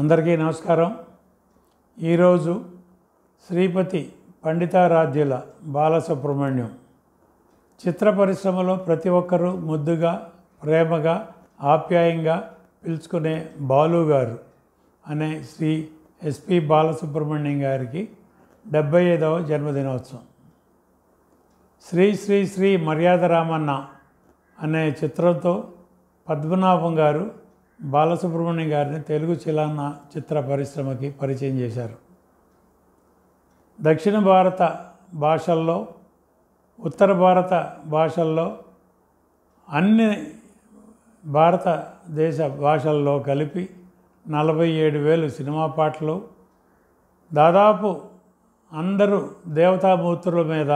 అందరికీ నమస్కారం ఈరోజు శ్రీపతి పండితారాధ్యుల బాలసుబ్రహ్మణ్యం చిత్ర పరిశ్రమలో ప్రతి ఒక్కరూ ముద్దుగా ప్రేమగా ఆప్యాయంగా పిలుచుకునే బాలు గారు అనే శ్రీ ఎస్పి బాలసుబ్రహ్మణ్యం గారికి డెబ్బై ఐదవ జన్మదినోత్సవం శ్రీ శ్రీ శ్రీ మర్యాద రామన్న అనే చిత్రంతో పద్మనాభం గారు బాలసుబ్రహ్మణ్యం గారిని తెలుగు చిలాన్న చిత్ర పరిశ్రమకి పరిచయం చేశారు దక్షిణ భారత భాషల్లో ఉత్తర భారత భాషల్లో అన్ని భారతదేశ భాషల్లో కలిపి నలభై ఏడు వేలు సినిమా పాటలు దాదాపు అందరూ దేవతామూర్తుల మీద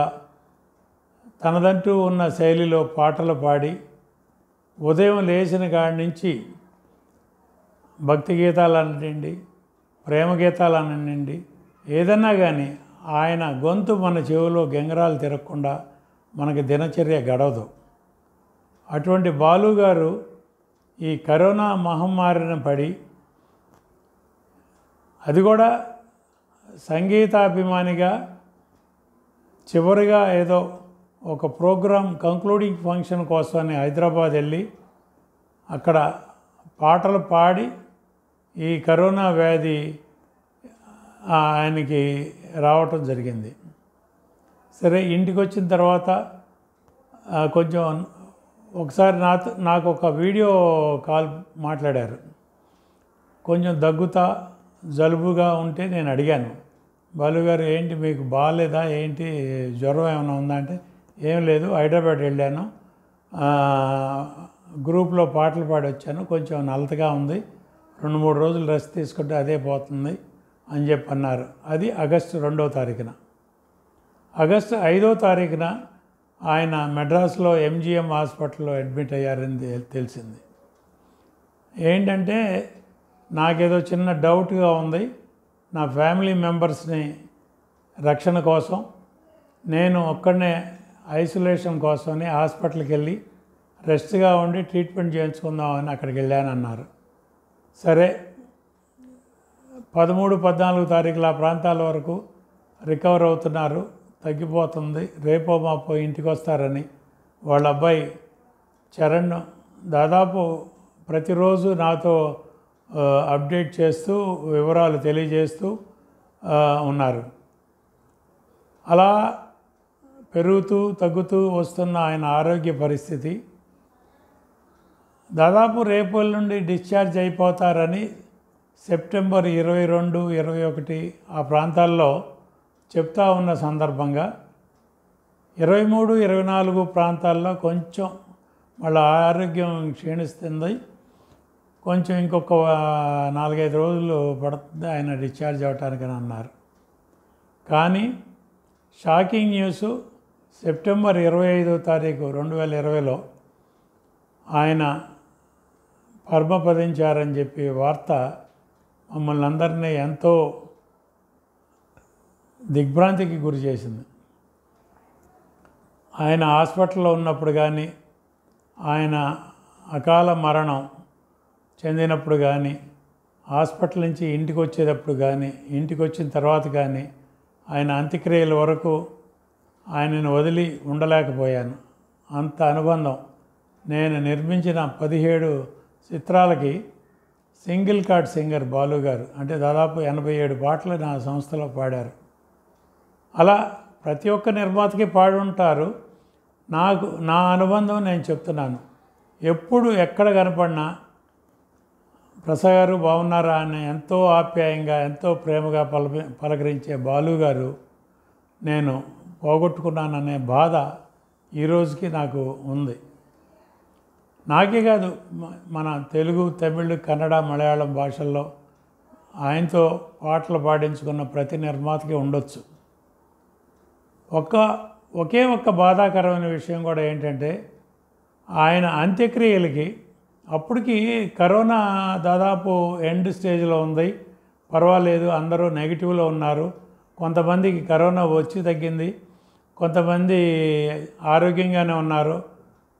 తనదంటూ ఉన్న శైలిలో పాటలు పాడి ఉదయం లేచిన కాడి నుంచి భక్తి గీతాలు అనండి ప్రేమ గీతాలు అనండి ఏదన్నా కానీ ఆయన గొంతు మన చెవిలో గెంగరాలు తిరగకుండా మనకి దినచర్య గడవదు అటువంటి బాలు గారు ఈ కరోనా మహమ్మారిన పడి అది కూడా సంగీతాభిమానిగా చివరిగా ఏదో ఒక ప్రోగ్రాం కంక్లూడింగ్ ఫంక్షన్ కోసమని హైదరాబాద్ వెళ్ళి అక్కడ పాటలు పాడి ఈ కరోనా వ్యాధి ఆయనకి రావటం జరిగింది సరే ఇంటికి వచ్చిన తర్వాత కొంచెం ఒకసారి నాతో నాకు ఒక వీడియో కాల్ మాట్లాడారు కొంచెం దగ్గుతా జలుబుగా ఉంటే నేను అడిగాను బాలుగారు ఏంటి మీకు బాగాలేదా ఏంటి జ్వరం ఏమైనా ఉందా అంటే ఏం లేదు హైదరాబాద్ వెళ్ళాను గ్రూప్లో పాటలు పాడి వచ్చాను కొంచెం నలతగా ఉంది రెండు మూడు రోజులు రెస్ట్ తీసుకుంటే అదే పోతుంది అని చెప్పి అన్నారు అది ఆగస్టు రెండో తారీఖున ఆగస్టు ఐదో తారీఖున ఆయన మెడ్రాస్లో ఎంజిఎం హాస్పిటల్లో అడ్మిట్ అయ్యారని తెలిసింది ఏంటంటే నాకేదో చిన్న డౌట్గా ఉంది నా ఫ్యామిలీ మెంబర్స్ని రక్షణ కోసం నేను ఒక్కడనే ఐసోలేషన్ కోసమని హాస్పిటల్కి వెళ్ళి రెస్ట్గా ఉండి ట్రీట్మెంట్ చేయించుకుందామని అక్కడికి వెళ్ళానన్నారు సరే పదమూడు పద్నాలుగు తారీఖుల ఆ ప్రాంతాల వరకు రికవర్ అవుతున్నారు తగ్గిపోతుంది రేపో మాపో ఇంటికి వస్తారని వాళ్ళ అబ్బాయి చరణ్ దాదాపు ప్రతిరోజు నాతో అప్డేట్ చేస్తూ వివరాలు తెలియజేస్తూ ఉన్నారు అలా పెరుగుతూ తగ్గుతూ వస్తున్న ఆయన ఆరోగ్య పరిస్థితి దాదాపు రేపు నుండి డిశ్చార్జ్ అయిపోతారని సెప్టెంబర్ ఇరవై రెండు ఇరవై ఒకటి ఆ ప్రాంతాల్లో చెప్తా ఉన్న సందర్భంగా ఇరవై మూడు ఇరవై నాలుగు ప్రాంతాల్లో కొంచెం వాళ్ళ ఆరోగ్యం క్షీణిస్తుంది కొంచెం ఇంకొక నాలుగైదు రోజులు పడుతుంది ఆయన డిశ్చార్జ్ అని అన్నారు కానీ షాకింగ్ న్యూస్ సెప్టెంబర్ ఇరవై ఐదో తారీఖు రెండు వేల ఇరవైలో ఆయన పరమపదించారని చెప్పి వార్త మమ్మల్ని అందరినీ ఎంతో దిగ్భ్రాంతికి గురి చేసింది ఆయన హాస్పిటల్లో ఉన్నప్పుడు కానీ ఆయన అకాల మరణం చెందినప్పుడు కానీ హాస్పిటల్ నుంచి ఇంటికి వచ్చేటప్పుడు కానీ ఇంటికి వచ్చిన తర్వాత కానీ ఆయన అంత్యక్రియల వరకు ఆయనను వదిలి ఉండలేకపోయాను అంత అనుబంధం నేను నిర్మించిన పదిహేడు చిత్రాలకి single card singer Balu garu అంటే దాదాపు ఎనభై ఏడు పాటలు నా సంస్థలో పాడారు అలా ప్రతి ఒక్క నిర్మాతకి పాడుంటారు నాకు నా అనుబంధం నేను చెప్తున్నాను ఎప్పుడు ఎక్కడ కనపడినా ప్రసాద్ గారు బాగున్నారా అని ఎంతో ఆప్యాయంగా ఎంతో ప్రేమగా పల పలకరించే బాలు గారు నేను పోగొట్టుకున్నాననే బాధ ఈరోజుకి నాకు ఉంది నాకే కాదు మన తెలుగు తమిళ్ కన్నడ మలయాళం భాషల్లో ఆయనతో పాటలు పాడించుకున్న ప్రతి నిర్మాతకి ఉండొచ్చు ఒక్క ఒకే ఒక్క బాధాకరమైన విషయం కూడా ఏంటంటే ఆయన అంత్యక్రియలకి అప్పటికి కరోనా దాదాపు ఎండ్ స్టేజ్లో ఉంది పర్వాలేదు అందరూ నెగిటివ్లో ఉన్నారు కొంతమందికి కరోనా వచ్చి తగ్గింది కొంతమంది ఆరోగ్యంగానే ఉన్నారు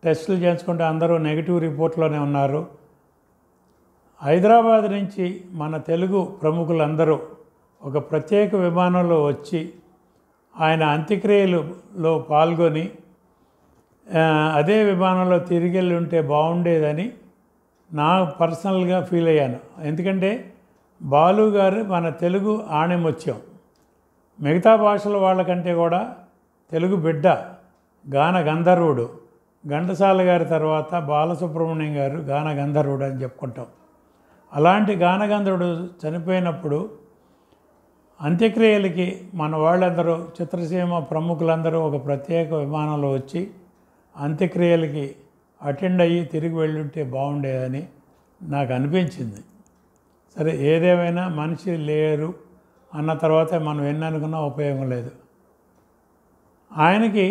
టెస్టులు చేయించుకుంటే అందరూ నెగిటివ్ రిపోర్ట్లోనే ఉన్నారు హైదరాబాద్ నుంచి మన తెలుగు ప్రముఖులందరూ ఒక ప్రత్యేక విమానంలో వచ్చి ఆయన అంత్యక్రియలులో పాల్గొని అదే విమానంలో తిరిగి వెళ్ళి ఉంటే బాగుండేదని నా పర్సనల్గా ఫీల్ అయ్యాను ఎందుకంటే బాలు గారు మన తెలుగు ఆణిమత్యం మిగతా భాషల వాళ్ళకంటే కూడా తెలుగు బిడ్డ గాన గంధర్వుడు ఘంటసాల గారి తర్వాత బాలసుబ్రహ్మణ్యం గారు గానగంధర్వుడు అని చెప్పుకుంటాం అలాంటి గానగంధర్వుడు చనిపోయినప్పుడు అంత్యక్రియలకి మన వాళ్ళందరూ చిత్రసీమ ప్రముఖులందరూ ఒక ప్రత్యేక విమానంలో వచ్చి అంత్యక్రియలకి అటెండ్ అయ్యి తిరిగి వెళ్ళుంటే బాగుండేదని నాకు అనిపించింది సరే ఏదేమైనా మనిషి లేరు అన్న తర్వాత మనం ఎన్ని అనుకున్నా ఉపయోగం లేదు ఆయనకి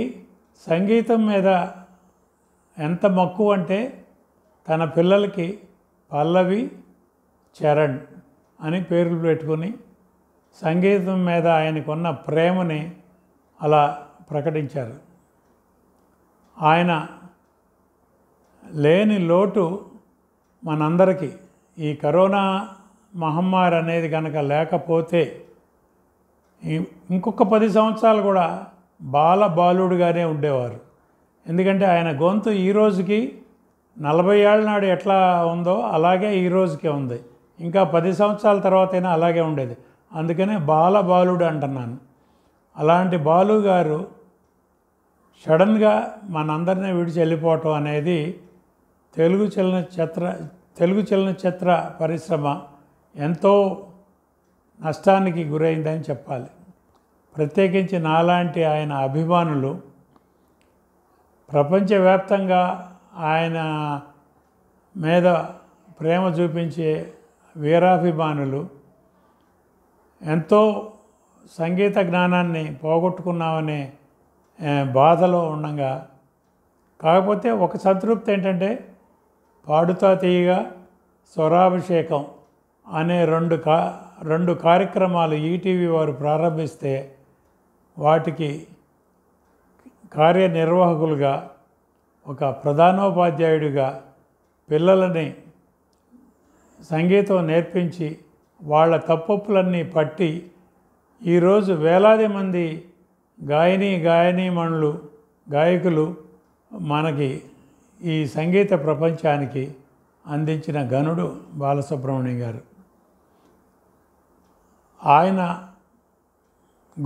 సంగీతం మీద ఎంత మక్కువ అంటే తన పిల్లలకి పల్లవి చరణ్ అని పేర్లు పెట్టుకుని సంగీతం మీద ఆయనకున్న ప్రేమని అలా ప్రకటించారు ఆయన లేని లోటు మనందరికీ ఈ కరోనా మహమ్మారి అనేది కనుక లేకపోతే ఇంకొక పది సంవత్సరాలు కూడా బాల బాలుడుగానే ఉండేవారు ఎందుకంటే ఆయన గొంతు ఈ రోజుకి నలభై ఏళ్ళ నాడు ఎట్లా ఉందో అలాగే ఈ రోజుకే ఉంది ఇంకా పది సంవత్సరాల అయినా అలాగే ఉండేది అందుకనే బాల బాలుడు అంటున్నాను అలాంటి బాలు గారు సడన్గా మనందరినీ విడిచి వెళ్ళిపోవటం అనేది తెలుగు చలనచిత్ర తెలుగు చలనచిత్ర పరిశ్రమ ఎంతో నష్టానికి గురైందని చెప్పాలి ప్రత్యేకించి నాలాంటి ఆయన అభిమానులు ప్రపంచవ్యాప్తంగా ఆయన మీద ప్రేమ చూపించే వీరాభిమానులు ఎంతో సంగీత జ్ఞానాన్ని పోగొట్టుకున్నామనే బాధలో ఉండగా కాకపోతే ఒక సంతృప్తి ఏంటంటే పాడుతా తీయగా స్వరాభిషేకం అనే రెండు కా రెండు కార్యక్రమాలు ఈటీవీ వారు ప్రారంభిస్తే వాటికి కార్యనిర్వాహకులుగా ఒక ప్రధానోపాధ్యాయుడిగా పిల్లలని సంగీతం నేర్పించి వాళ్ళ తప్పప్పులన్నీ పట్టి ఈరోజు వేలాది మంది గాయని గాయనీమణులు గాయకులు మనకి ఈ సంగీత ప్రపంచానికి అందించిన గనుడు బాలసుబ్రహ్మణ్యం గారు ఆయన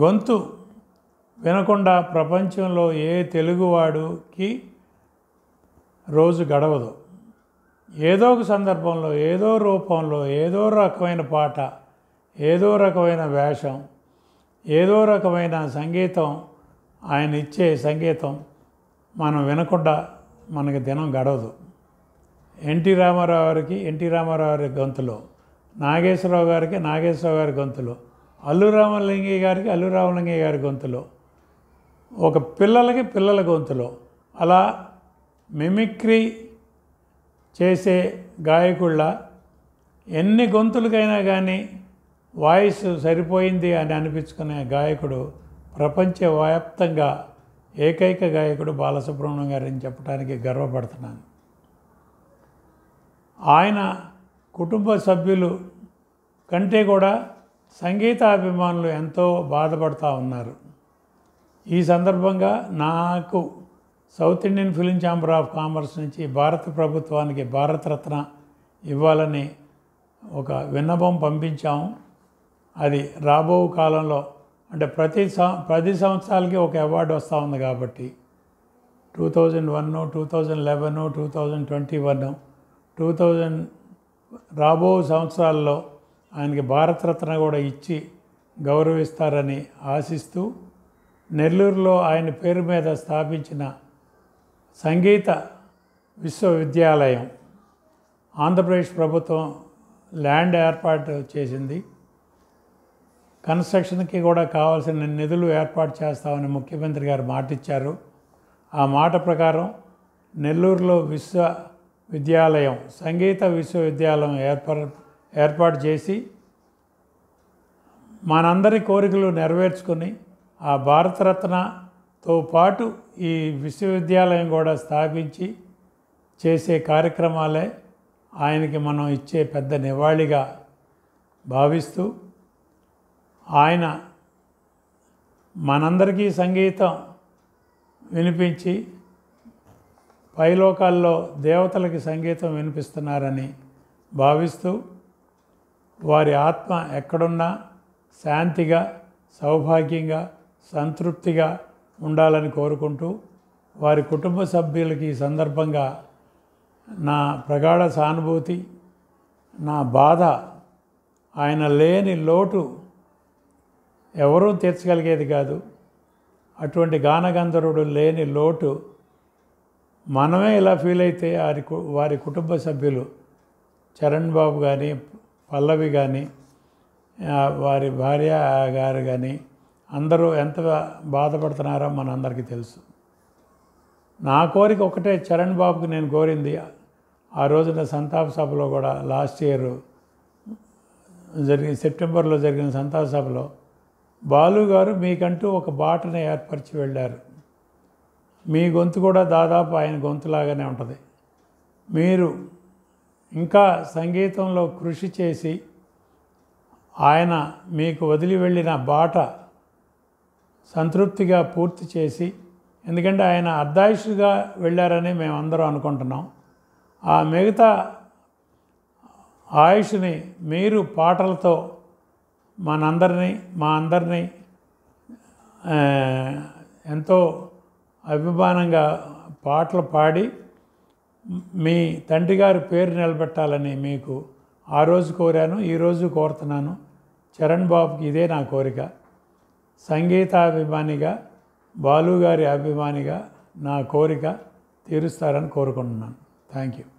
గొంతు వినకుండా ప్రపంచంలో ఏ తెలుగువాడుకి రోజు గడవదు ఏదో ఒక సందర్భంలో ఏదో రూపంలో ఏదో రకమైన పాట ఏదో రకమైన వేషం ఏదో రకమైన సంగీతం ఆయన ఇచ్చే సంగీతం మనం వినకుండా మనకి దినం గడవదు ఎన్టీ రామారావు గారికి ఎన్టీ రామారావు గారి గొంతులు నాగేశ్వరరావు గారికి నాగేశ్వరరావు గారి గొంతులు అల్లు రామలింగి గారికి అల్లు రామలింగి గారి గొంతులో ఒక పిల్లలకి పిల్లల గొంతులో అలా మిమిక్రీ చేసే గాయకుళ్ళ ఎన్ని గొంతులకైనా కానీ వాయిస్ సరిపోయింది అని అనిపించుకునే గాయకుడు ప్రపంచ వ్యాప్తంగా ఏకైక గాయకుడు బాలసుబ్రహ్మణ్యం గారని చెప్పడానికి గర్వపడుతున్నాను ఆయన కుటుంబ సభ్యులు కంటే కూడా సంగీతాభిమానులు ఎంతో బాధపడుతూ ఉన్నారు ఈ సందర్భంగా నాకు South Indian film chamber of commerce నుంచి భారత ప్రభుత్వానికి భారతరత్న ఇవ్వాలని ఒక విన్నపం పంపించాము అది రాబో కాలంలో అంటే ప్రతి ప్రతి సంవత్సరాలకి ఒక అవార్డు వస్తూ ఉంది కాబట్టి two thousand one two thousand eleven two thousand twenty one two thousand రాబో సంవత్సరాల్లో ఆయనకి భారతరత్న కూడా ఇచ్చి గౌరవిస్తారని ఆశిస్తూ నెల్లూరులో ఆయన పేరు మీద స్థాపించిన సంగీత విశ్వవిద్యాలయం ఆంధ్రప్రదేశ్ ప్రభుత్వం ల్యాండ్ ఏర్పాటు చేసింది కన్స్ట్రక్షన్కి కూడా కావాల్సిన నిధులు ఏర్పాటు చేస్తామని ముఖ్యమంత్రి గారు మాటిచ్చారు ఆ మాట ప్రకారం నెల్లూరులో విశ్వవిద్యాలయం సంగీత విశ్వవిద్యాలయం ఏర్పా ఏర్పాటు చేసి మనందరి కోరికలు నెరవేర్చుకొని ఆ భారతరత్నతో పాటు ఈ విశ్వవిద్యాలయం కూడా స్థాపించి చేసే కార్యక్రమాలే ఆయనకి మనం ఇచ్చే పెద్ద నివాళిగా భావిస్తూ ఆయన మనందరికీ సంగీతం వినిపించి పైలోకాల్లో దేవతలకి సంగీతం వినిపిస్తున్నారని భావిస్తూ వారి ఆత్మ ఎక్కడున్నా శాంతిగా సౌభాగ్యంగా సంతృప్తిగా ఉండాలని కోరుకుంటూ వారి కుటుంబ సభ్యులకి ఈ సందర్భంగా నా ప్రగాఢ సానుభూతి నా బాధ ఆయన లేని లోటు ఎవరూ తీర్చగలిగేది కాదు అటువంటి గానగంధర్వుడు లేని లోటు మనమే ఇలా ఫీల్ అయితే వారి వారి కుటుంబ సభ్యులు చరణ్ బాబు కానీ పల్లవి కానీ వారి భార్య గారు కానీ అందరూ ఎంత బాధపడుతున్నారో మనందరికీ తెలుసు నా కోరిక ఒకటే చరణ్ బాబుకి నేను కోరింది ఆ రోజున సంతాప సభలో కూడా లాస్ట్ ఇయర్ జరిగిన సెప్టెంబర్లో జరిగిన సంతాప సభలో బాలు గారు మీకంటూ ఒక బాటను ఏర్పరిచి వెళ్ళారు మీ గొంతు కూడా దాదాపు ఆయన గొంతులాగానే ఉంటుంది మీరు ఇంకా సంగీతంలో కృషి చేసి ఆయన మీకు వదిలి వెళ్ళిన బాట సంతృప్తిగా పూర్తి చేసి ఎందుకంటే ఆయన అర్ధాయుషుగా వెళ్ళారని మేము అందరం అనుకుంటున్నాం ఆ మిగతా ఆయుష్ని మీరు పాటలతో మనందరినీ మా అందరినీ ఎంతో అభిమానంగా పాటలు పాడి మీ తండ్రి గారి పేరు నిలబెట్టాలని మీకు ఆ రోజు కోరాను ఈరోజు కోరుతున్నాను చరణ్ బాబుకి ఇదే నా కోరిక సంగీతాభిమానిగా బాలుగారి అభిమానిగా నా కోరిక తీరుస్తారని కోరుకుంటున్నాను థ్యాంక్ యూ